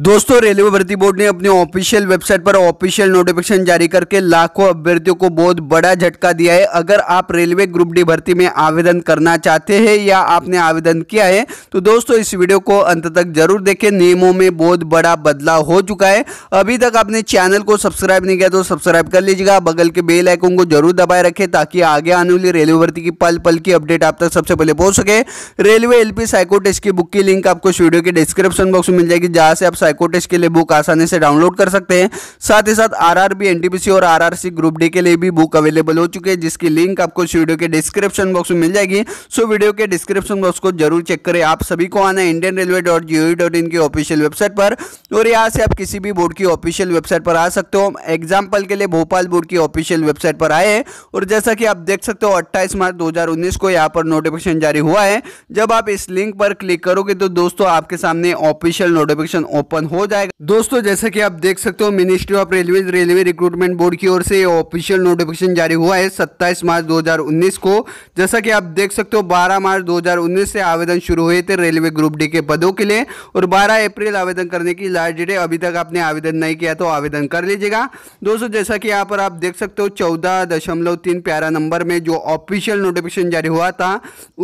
दोस्तों रेलवे भर्ती बोर्ड ने अपने ऑफिशियल वेबसाइट पर ऑफिशियल नोटिफिकेशन जारी करके लाखों अभ्यर्थियों को बहुत बड़ा झटका दिया है अगर आप रेलवे ग्रुप डी भर्ती में आवेदन करना चाहते हैं या आपने आवेदन किया है तो दोस्तों इस वीडियो को अंत तक जरूर देखें नियमों में बहुत बड़ा बदलाव हो चुका है अभी तक आपने चैनल को सब्सक्राइब नहीं किया तो सब्सक्राइब कर लीजिएगा बगल के बेल आइकन को जरूर दबाए रखें ताकि आगे आने वाली रेलवे भर्ती की पल पल की अपडेट आप तक सबसे पहले पहुंच सके railway L P psycho test की बुक की लिंक आपको इस वीडियो के डिस्क्रिप्शन बॉक्स में मिल जाएगी जहाँ से आप साइकोटेस्ट के लिए बुक आसानी से डाउनलोड कर सकते हैं साथ ही साथ आरआरबी एनटीपीसी और आरआरसी ग्रुप डी के लिए भी बुक अवेलेबल हो चुकी है जिसकी लिंक आपको इस वीडियो के डिस्क्रिप्शन बॉक्स में मिल जाएगी सो वीडियो के डिस्क्रिप्शन बॉक्स को जरूर चेक करें आप सभी को आना Indian railway dot G dot in की ऑफिशियल वेबसाइट पर और यहाँ से आप किसी भी बोर्ड की ऑफिशियल वेबसाइट पर आ सकते हो एग्जाम्पल के लिए भोपाल बोर्ड की ऑफिशियल वेबसाइट पर आए और जैसा कि आप देख सकते हो अट्ठाईस मार्च दो को यहाँ पर नोटिफिकेशन जारी हुआ है जब आप इस लिंक पर क्लिक करोगे तो दोस्तों आपके सामने ऑफिशियल नोटिफिकेशन ओपन ओपन हो जाएगा दोस्तों जैसा कि आप देख सकते हो ministry of railway railway recruitment board की ओर से ऑफिशियल नोटिफिकेशन जारी हुआ है 27 मार्च 2019 को जैसा कि आप देख सकते हो 12 मार्च 2019 से आवेदन शुरू हुए थे रेलवे ग्रुप डी के पदों के लिए और 12 अप्रैल आवेदन करने की लास्ट डेट है अभी तक आपने आवेदन नहीं किया तो आवेदन कर लीजिएगा दोस्तों जैसा कि यहाँ पर आप देख सकते हो चौदह प्यारा नंबर में जो ऑफिशियल नोटिफिकेशन जारी हुआ था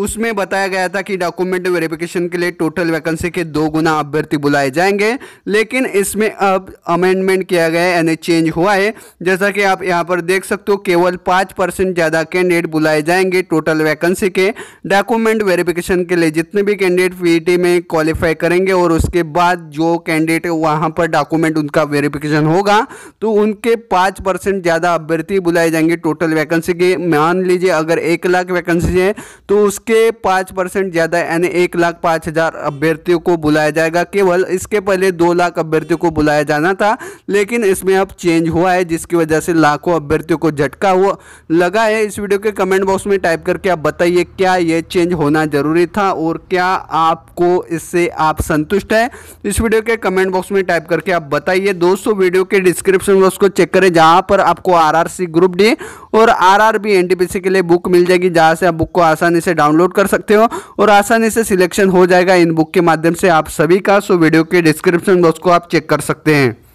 उसमें बताया गया था कि डॉक्यूमेंट वेरिफिकेशन के लिए टोटल वैकेंसी के दो गुना अभ्यर्थी बुलाए जाएंगे लेकिन इसमें अब अमेंडमेंट किया गया है यानी चेंज हुआ है जैसा कि आप यहाँ पर देख सकते हो केवल पाँच परसेंट ज़्यादा कैंडिडेट बुलाए जाएंगे टोटल वैकेंसी के डॉक्यूमेंट वेरिफिकेशन के लिए जितने भी कैंडिडेट पी में क्वालिफाई करेंगे और उसके बाद जो कैंडिडेट वहाँ पर डॉक्यूमेंट उनका वेरिफिकेशन होगा तो उनके पाँच ज़्यादा अभ्यर्थी बुलाए जाएंगे टोटल वैकेंसी के मान लीजिए अगर एक लाख वैकेंसी है तो उसके पाँच ज़्यादा यानी एक लाख पाँच हज़ार अभ्यर्थियों को बुलाया जाएगा केवल इसके पहले पहले दो लाख अभ्यर्थियों को बुलाया जाना था लेकिन इसमें अब चेंज हुआ है जिसकी वजह से लाखों अभ्यर्थियों को झटका हुआ लगा है इस वीडियो के कमेंट बॉक्स में टाइप करके आप बताइए क्या ये चेंज होना ज़रूरी था और क्या आपको इससे आप संतुष्ट है इस वीडियो के कमेंट बॉक्स में टाइप करके आप बताइए दोस्तों वीडियो के डिस्क्रिप्शन बॉक्स को चेक करें जहां पर आपको आरआरसी ग्रुप डी और आरआरबी एनटीपीसी के लिए बुक मिल जाएगी जहां से आप बुक को आसानी से डाउनलोड कर सकते हो और आसानी से सिलेक्शन हो जाएगा इन बुक के माध्यम से आप सभी का सो वीडियो के डिस्क्रिप्शन डिस्क्रिप्शन बॉक्स को आप चेक कर सकते हैं